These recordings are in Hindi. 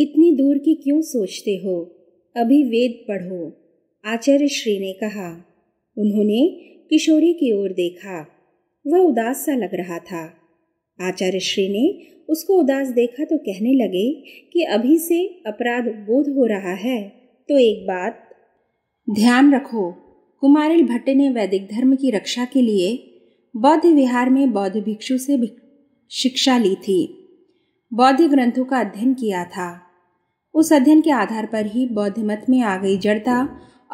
इतनी दूर की क्यों सोचते हो अभी वेद पढ़ो आचार्य श्री ने कहा उन्होंने किशोरी की ओर देखा वह उदास सा लग रहा था आचार्य श्री ने उसको उदास देखा तो कहने लगे कि अभी से अपराध बोध हो रहा है तो एक बात ध्यान रखो कुमारिल भट्ट ने वैदिक धर्म की रक्षा के लिए बौद्ध विहार में बौद्ध भिक्षु से शिक्षा ली थी बौद्ध ग्रंथों का अध्ययन किया था उस अध्ययन के आधार पर ही बौद्ध मत में आ गई जड़ता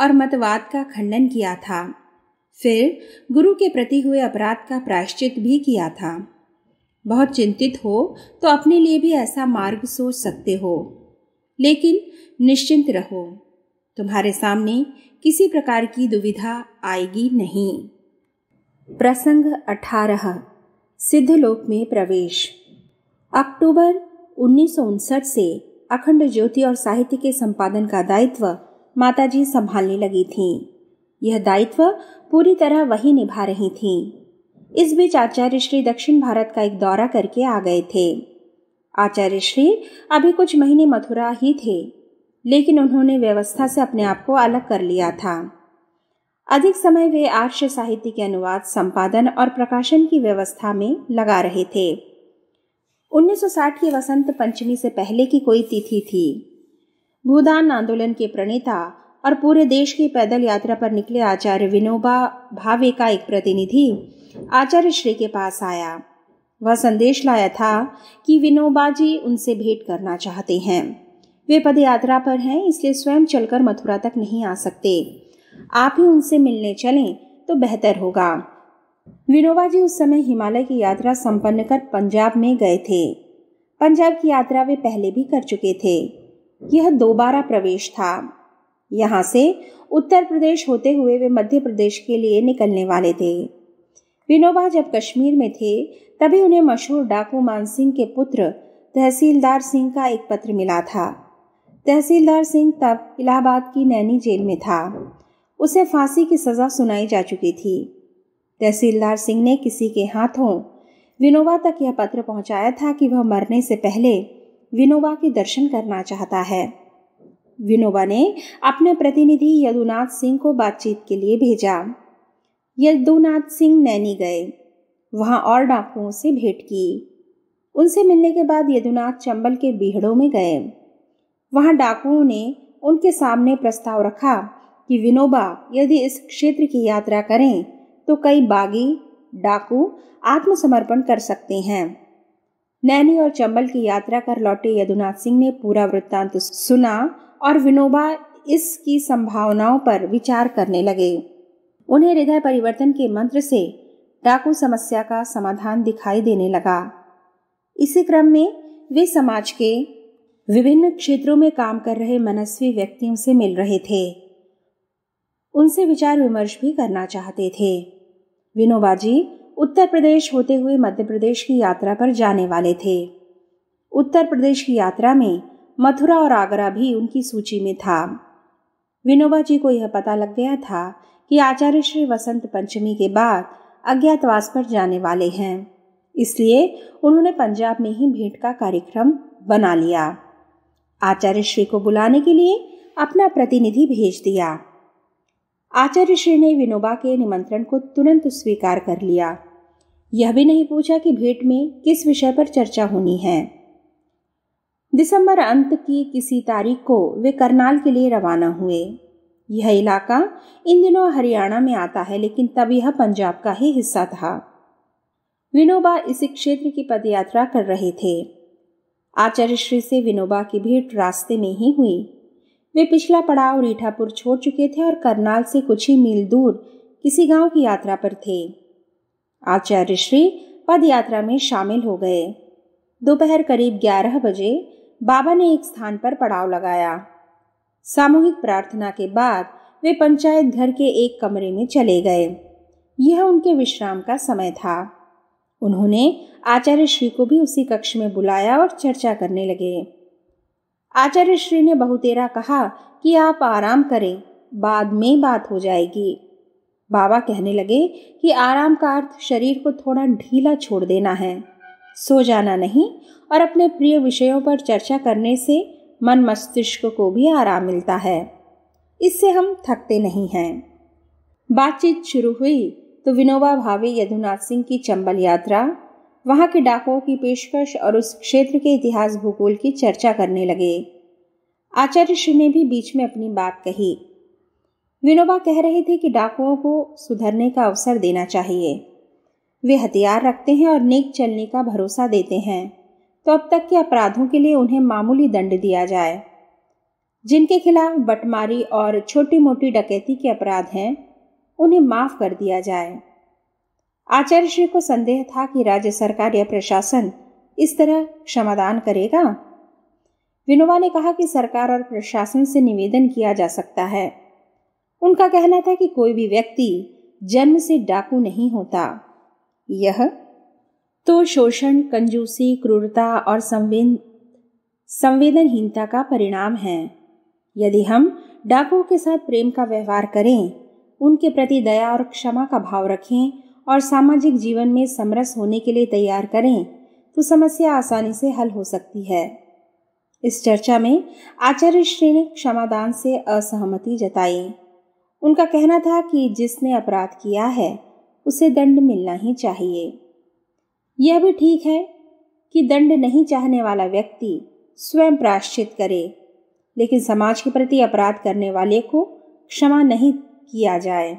और मतवाद का खंडन किया था फिर गुरु के प्रति हुए अपराध का प्रायश्चित भी किया था बहुत चिंतित हो तो अपने लिए भी ऐसा मार्ग सोच सकते हो लेकिन निश्चिंत रहो तुम्हारे सामने किसी प्रकार की दुविधा आएगी नहीं प्रसंग अठारह सिद्ध लोक में प्रवेश अक्टूबर उन्नीस से अखंड ज्योति और साहित्य के संपादन का दायित्व माताजी संभालने लगी थीं। यह दायित्व पूरी तरह वही निभा रही थीं। इस बीच आचार्य श्री दक्षिण भारत का एक दौरा करके आ गए थे आचार्य श्री अभी कुछ महीने मथुरा ही थे लेकिन उन्होंने व्यवस्था से अपने आप को अलग कर लिया था अधिक समय वे आर्ष साहित्य के अनुवाद संपादन और प्रकाशन की व्यवस्था में लगा रहे थे 1960 की वसंत पंचमी से पहले की कोई तिथि थी भूदान आंदोलन के प्रणेता और पूरे देश की पैदल यात्रा पर निकले आचार्य विनोबा भावे का एक प्रतिनिधि आचार्य श्री के पास आया वह संदेश लाया था कि विनोबा जी उनसे भेंट करना चाहते हैं वे पद यात्रा पर हैं इसलिए स्वयं चलकर मथुरा तक नहीं आ सकते आप ही उनसे मिलने चलें तो बेहतर होगा विनोबा जी उस समय हिमालय की यात्रा संपन्न कर पंजाब में गए थे पंजाब की यात्रा वे पहले भी कर चुके थे यह दोबारा प्रवेश था यहाँ से उत्तर प्रदेश होते हुए वे मध्य प्रदेश के लिए निकलने वाले थे विनोबा जब कश्मीर में थे तभी उन्हें मशहूर डाकू मान सिंह के पुत्र तहसीलदार सिंह का एक पत्र मिला था तहसीलदार सिंह तब इलाहाबाद की नैनी जेल में था उसे फांसी की सज़ा सुनाई जा चुकी थी तहसीलदार सिंह ने किसी के हाथों विनोबा तक यह पत्र पहुंचाया था कि वह मरने से पहले विनोबा के दर्शन करना चाहता है विनोबा ने अपने प्रतिनिधि यदुनाथ सिंह को बातचीत के लिए भेजा यदुनाथ सिंह नैनी गए वहां और डाकुओं से भेंट की उनसे मिलने के बाद यदुनाथ चंबल के बीहड़ों में गए वहां डाकुओं ने उनके सामने प्रस्ताव रखा कि विनोबा यदि इस क्षेत्र की यात्रा करें तो कई बागी डाकू आत्मसमर्पण कर सकते हैं नैनी और चंबल की यात्रा कर लौटे यदुनाथ सिंह ने पूरा वृत्तांत सुना और विनोबा इसकी संभावनाओं पर विचार करने लगे उन्हें हृदय परिवर्तन के मंत्र से डाकू समस्या का समाधान दिखाई देने लगा इसी क्रम में वे समाज के विभिन्न क्षेत्रों में काम कर रहे मनस्वी व्यक्तियों से मिल रहे थे उनसे विचार विमर्श भी करना चाहते थे विनोबा जी उत्तर प्रदेश होते हुए मध्य प्रदेश की यात्रा पर जाने वाले थे उत्तर प्रदेश की यात्रा में मथुरा और आगरा भी उनकी सूची में था विनोबा जी को यह पता लग गया था कि आचार्य श्री वसंत पंचमी के बाद अज्ञातवास पर जाने वाले हैं इसलिए उन्होंने पंजाब में ही भेंट का कार्यक्रम बना लिया आचार्य श्री को बुलाने के लिए अपना प्रतिनिधि भेज दिया आचार्य श्री ने विनोबा के निमंत्रण को तुरंत स्वीकार कर लिया यह भी नहीं पूछा कि भेंट में किस विषय पर चर्चा होनी है दिसंबर अंत की किसी तारीख को वे करनाल के लिए रवाना हुए यह इलाका इन दिनों हरियाणा में आता है लेकिन तब यह पंजाब का ही हिस्सा था विनोबा इसी क्षेत्र की पदयात्रा कर रहे थे आचार्य श्री से विनोबा की भेंट रास्ते में ही हुई वे पिछला पड़ाव रीठापुर छोड़ चुके थे और करनाल से कुछ ही मील दूर किसी गांव की यात्रा पर थे आचार्य श्री पद यात्रा में शामिल हो गए दोपहर करीब ग्यारह बजे बाबा ने एक स्थान पर पड़ाव लगाया सामूहिक प्रार्थना के बाद वे पंचायत घर के एक कमरे में चले गए यह उनके विश्राम का समय था उन्होंने आचार्य श्री को भी उसी कक्ष में बुलाया और चर्चा करने लगे आचार्य श्री ने बहुतेरा कहा कि आप आराम करें बाद में बात हो जाएगी बाबा कहने लगे कि आराम का अर्थ शरीर को थोड़ा ढीला छोड़ देना है सो जाना नहीं और अपने प्रिय विषयों पर चर्चा करने से मन मस्तिष्क को भी आराम मिलता है इससे हम थकते नहीं हैं बातचीत शुरू हुई तो विनोबा भावे यदुनाथ सिंह की चंबल यात्रा वहाँ के डाकुओं की पेशकश और उस क्षेत्र के इतिहास भूगोल की चर्चा करने लगे आचार्य श्री ने भी बीच में अपनी बात कही विनोबा कह रहे थे कि डाकुओं को सुधरने का अवसर देना चाहिए वे हथियार रखते हैं और नेक चलने का भरोसा देते हैं तो अब तक के अपराधों के लिए उन्हें मामूली दंड दिया जाए जिनके खिलाफ बटमारी और छोटी मोटी डकैती के अपराध हैं उन्हें माफ़ कर दिया जाए आचार्य श्री को संदेह था कि राज्य सरकार या प्रशासन इस तरह क्षमादान करेगा विनोबा ने कहा कि सरकार और प्रशासन से निवेदन किया जा सकता है उनका कहना था कि कोई भी व्यक्ति जन्म से डाकू नहीं होता यह तो शोषण कंजूसी क्रूरता और संवेद संवेदनहीनता का परिणाम है यदि हम डाकुओं के साथ प्रेम का व्यवहार करें उनके प्रति दया और क्षमा का भाव रखें और सामाजिक जीवन में समरस होने के लिए तैयार करें तो समस्या आसानी से हल हो सकती है इस चर्चा में आचार्य श्री ने क्षमादान से असहमति जताई उनका कहना था कि जिसने अपराध किया है उसे दंड मिलना ही चाहिए यह भी ठीक है कि दंड नहीं चाहने वाला व्यक्ति स्वयं प्राश्चित करे लेकिन समाज के प्रति अपराध करने वाले को क्षमा नहीं किया जाए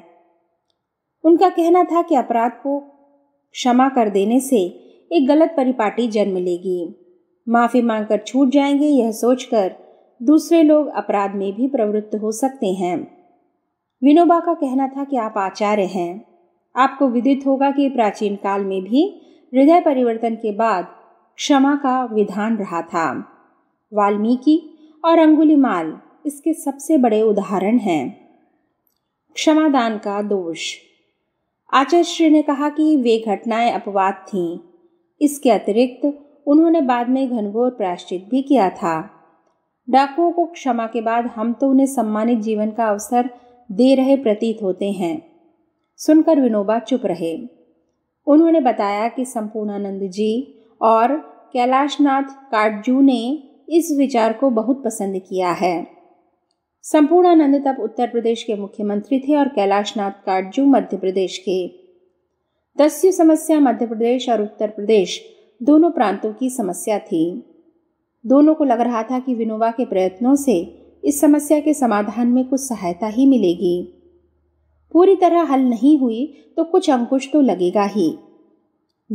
उनका कहना था कि अपराध को क्षमा कर देने से एक गलत परिपाटी जन्म लेगी माफ़ी मांगकर छूट जाएंगे यह सोचकर दूसरे लोग अपराध में भी प्रवृत्त हो सकते हैं विनोबा का कहना था कि आप आचार्य हैं आपको विदित होगा कि प्राचीन काल में भी हृदय परिवर्तन के बाद क्षमा का विधान रहा था वाल्मीकि और अंगुलिमाल इसके सबसे बड़े उदाहरण हैं क्षमादान का दोष आचार्य श्री ने कहा कि वे घटनाएं अपवाद थीं इसके अतिरिक्त उन्होंने बाद में घनघोर प्रायश्चित भी किया था डाकुओं को क्षमा के बाद हम तो उन्हें सम्मानित जीवन का अवसर दे रहे प्रतीत होते हैं सुनकर विनोबा चुप रहे उन्होंने बताया कि संपूर्णानंद जी और कैलाशनाथ काटजू ने इस विचार को बहुत पसंद किया है संपूर्णानंद तब उत्तर प्रदेश के मुख्यमंत्री थे और कैलाश नाथ काटजू मध्य प्रदेश के दस्यु समस्या मध्य प्रदेश और उत्तर प्रदेश दोनों प्रांतों की समस्या थी दोनों को लग रहा था कि विनोबा के प्रयत्नों से इस समस्या के समाधान में कुछ सहायता ही मिलेगी पूरी तरह हल नहीं हुई तो कुछ अंकुश तो लगेगा ही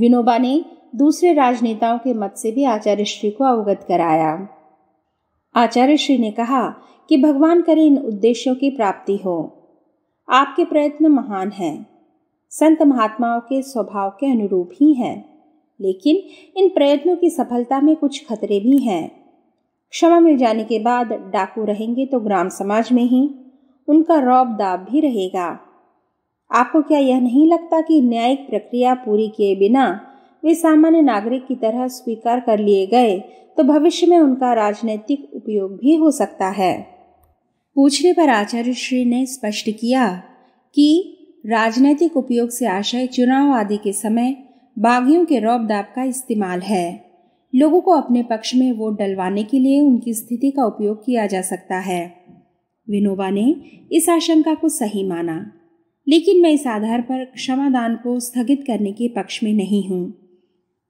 विनोबा ने दूसरे राजनेताओं के मत से भी आचार्य श्री को अवगत कराया आचार्य श्री ने कहा कि भगवान करे इन उद्देश्यों की प्राप्ति हो आपके प्रयत्न महान हैं संत महात्माओं के स्वभाव के अनुरूप ही हैं लेकिन इन प्रयत्नों की सफलता में कुछ खतरे भी हैं क्षमा मिल जाने के बाद डाकू रहेंगे तो ग्राम समाज में ही उनका रौब दाब भी रहेगा आपको क्या यह नहीं लगता कि न्यायिक प्रक्रिया पूरी किए बिना वे सामान्य नागरिक की तरह स्वीकार कर लिए गए तो भविष्य में उनका राजनैतिक उपयोग भी हो सकता है पूछने पर आचार्य श्री ने स्पष्ट किया कि राजनैतिक उपयोग से आशय चुनाव आदि के समय बागियों के रौब दाब का इस्तेमाल है लोगों को अपने पक्ष में वोट डलवाने के लिए उनकी स्थिति का उपयोग किया जा सकता है विनोबा ने इस आशंका को सही माना लेकिन मैं इस आधार पर क्षमादान को स्थगित करने के पक्ष में नहीं हूँ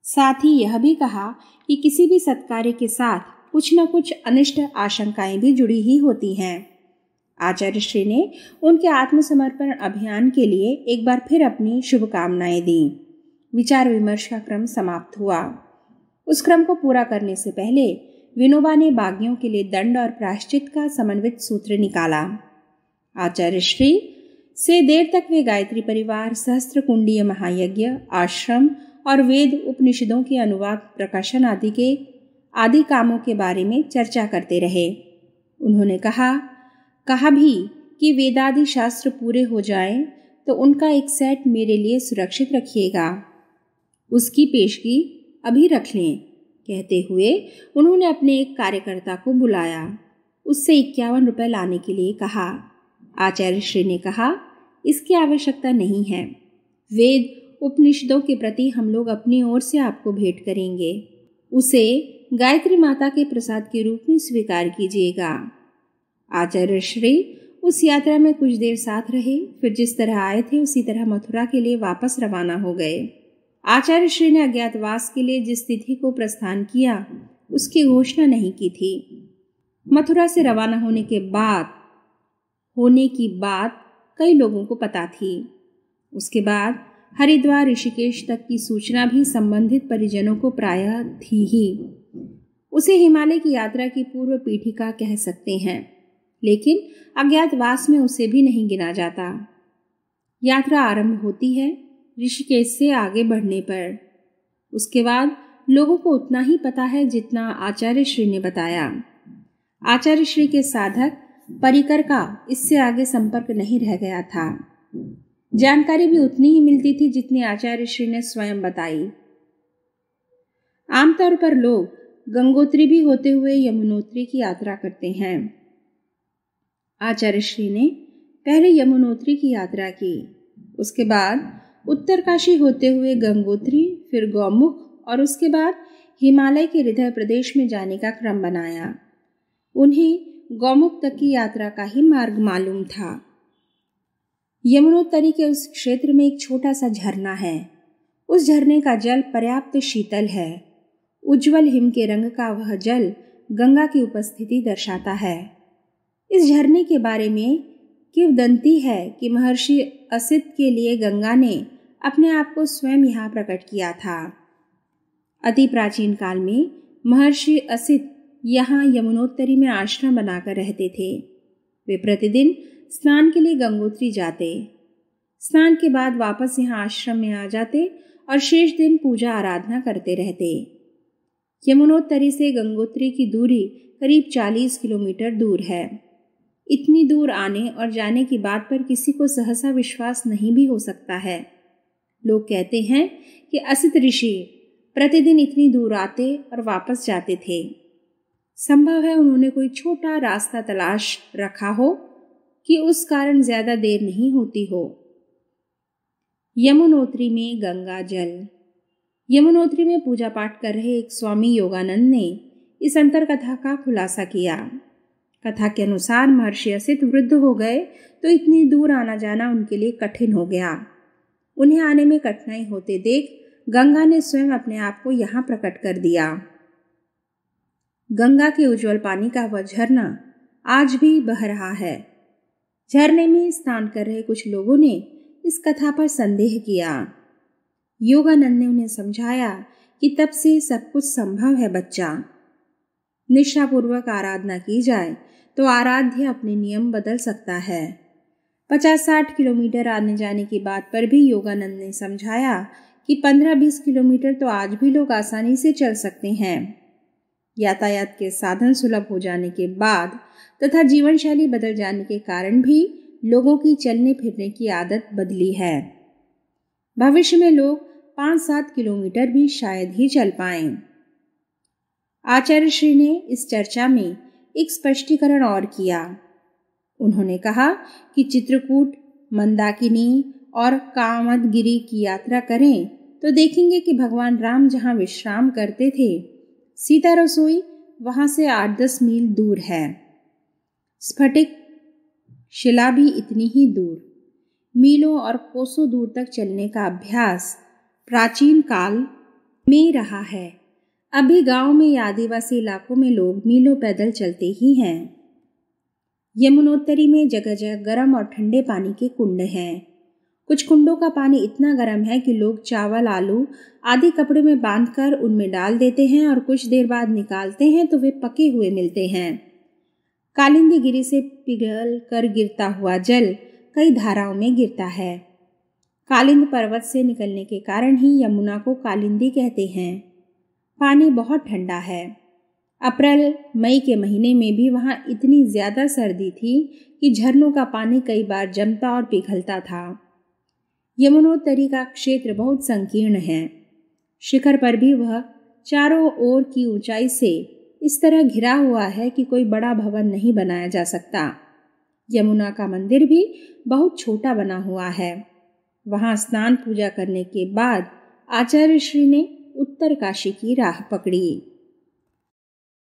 साथ ही यह भी कहा कि किसी भी सत्कार्य के साथ कुछ न कुछ अनिष्ट आशंकाएं भी जुड़ी ही होती हैं आचार्य श्री ने उनके आत्मसमर्पण अभियान के लिए एक बार फिर अपनी शुभकामनाएं दी विचार विमर्श का क्रम समाप्त हुआ उस क्रम को पूरा करने से पहले विनोबा ने बागियों के लिए दंड और प्राश्चित का समन्वित सूत्र निकाला आचार्य श्री से देर तक वे गायत्री परिवार सहस्त्र कुंडीय महायज्ञ आश्रम और वेद उपनिषदों के अनुवाद प्रकाशन आदि के आदि कामों के बारे में चर्चा करते रहे उन्होंने कहा कहा भी कि वेदादि शास्त्र पूरे हो जाएं तो उनका एक सेट मेरे लिए सुरक्षित रखिएगा उसकी पेशगी अभी रख लें कहते हुए उन्होंने अपने एक कार्यकर्ता को बुलाया उससे इक्यावन रुपये लाने के लिए कहा आचार्य श्री ने कहा इसकी आवश्यकता नहीं है वेद उपनिषदों के प्रति हम लोग अपनी ओर से आपको भेंट करेंगे उसे गायत्री माता के प्रसाद के रूप में स्वीकार कीजिएगा आचार्य श्री उस यात्रा में कुछ देर साथ रहे फिर जिस तरह आए थे उसी तरह मथुरा के लिए वापस रवाना हो गए आचार्य श्री ने अज्ञातवास के लिए जिस तिथि को प्रस्थान किया उसकी घोषणा नहीं की थी मथुरा से रवाना होने के बाद होने की बात कई लोगों को पता थी उसके बाद हरिद्वार ऋषिकेश तक की सूचना भी संबंधित परिजनों को प्रायः थी ही उसे हिमालय की यात्रा की पूर्व पीठिका कह सकते हैं लेकिन अज्ञातवास में उसे भी नहीं गिना जाता यात्रा आरंभ होती है ऋषिकेश से आगे बढ़ने पर उसके बाद लोगों को उतना ही पता है जितना आचार्य श्री ने बताया आचार्य श्री के साधक परिकर का इससे आगे संपर्क नहीं रह गया था जानकारी भी उतनी ही मिलती थी जितनी आचार्य श्री ने स्वयं बताई आमतौर पर लोग गंगोत्री भी होते हुए यमुनोत्री की यात्रा करते हैं आचार्य श्री ने पहले यमुनोत्री की यात्रा की उसके बाद उत्तरकाशी होते हुए गंगोत्री फिर गौमुख और उसके बाद हिमालय के हृदय प्रदेश में जाने का क्रम बनाया उन्हें गौमुख तक की यात्रा का ही मार्ग मालूम था यमुनोत्तरी के उस क्षेत्र में एक छोटा सा झरना है उस झरने का जल पर्याप्त शीतल है उज्जवल हिम के रंग का वह जल गंगा की उपस्थिति दर्शाता है इस झरने के बारे में किवदंती है कि महर्षि असित के लिए गंगा ने अपने आप को स्वयं यहाँ प्रकट किया था अति प्राचीन काल में महर्षि असित यहाँ यमुनोत्तरी में आश्रम बनाकर रहते थे वे प्रतिदिन स्नान के लिए गंगोत्री जाते स्नान के बाद वापस यहाँ आश्रम में आ जाते और शेष दिन पूजा आराधना करते रहते यमुनोत्तरी से गंगोत्री की दूरी करीब 40 किलोमीटर दूर है इतनी दूर आने और जाने की बात पर किसी को सहसा विश्वास नहीं भी हो सकता है लोग कहते हैं कि असित ऋषि प्रतिदिन इतनी दूर आते और वापस जाते थे संभव है उन्होंने कोई छोटा रास्ता तलाश रखा हो कि उस कारण ज़्यादा देर नहीं होती हो यमुनोत्री में गंगा जल यमुनोत्री में पूजा पाठ कर रहे एक स्वामी योगानंद ने इस अंतर कथा का खुलासा किया कथा के अनुसार महर्षि असित वृद्ध हो गए तो इतनी दूर आना जाना उनके लिए कठिन हो गया उन्हें आने में कठिनाई होते देख गंगा ने स्वयं अपने आप को यहाँ प्रकट कर दिया गंगा के उज्जवल पानी का वह झरना आज भी बह रहा है झरने में स्नान कर रहे कुछ लोगों ने इस कथा पर संदेह किया योगानंद ने उन्हें समझाया कि तब से सब कुछ संभव है बच्चा निष्ठापूर्वक आराधना की जाए तो आराध्य अपने नियम बदल सकता है पचास साठ किलोमीटर आने जाने की बात पर भी योगानंद ने समझाया कि पंद्रह बीस किलोमीटर तो आज भी लोग आसानी से चल सकते हैं यातायात के साधन सुलभ हो जाने के बाद तथा जीवन शैली बदल जाने के कारण भी लोगों की चलने फिरने की आदत बदली है भविष्य में लोग पाँच सात किलोमीटर भी शायद ही चल पाए आचार्य श्री ने इस चर्चा में एक स्पष्टीकरण और किया उन्होंने कहा कि चित्रकूट मंदाकिनी और कामदगिरी की यात्रा करें तो देखेंगे कि भगवान राम जहाँ विश्राम करते थे सीता रसोई वहाँ से आठ दस मील दूर है स्फटिक शिला भी इतनी ही दूर मीलों और कोसों दूर तक चलने का अभ्यास प्राचीन काल में रहा है अभी गांव में या आदिवासी इलाकों में लोग मीलों पैदल चलते ही हैं यमुनोत्तरी में जगह जगह गर्म और ठंडे पानी के कुंड हैं कुछ कुंडों का पानी इतना गर्म है कि लोग चावल आलू आदि कपड़े में बांधकर उनमें डाल देते हैं और कुछ देर बाद निकालते हैं तो वे पके हुए मिलते हैं कालिंदी गिरी से पिघल कर गिरता हुआ जल कई धाराओं में गिरता है कालिंद पर्वत से निकलने के कारण ही यमुना को कालिंदी कहते हैं पानी बहुत ठंडा है अप्रैल मई के महीने में भी वहाँ इतनी ज़्यादा सर्दी थी कि झरनों का पानी कई बार जमता और पिघलता था यमुनोत्तरी का क्षेत्र बहुत संकीर्ण है शिखर पर भी वह चारों ओर की ऊंचाई से इस तरह घिरा हुआ है कि कोई बड़ा भवन नहीं बनाया जा सकता यमुना का मंदिर भी बहुत छोटा बना हुआ है वहाँ स्नान पूजा करने के बाद आचार्य श्री ने उत्तर काशी की राह पकड़ी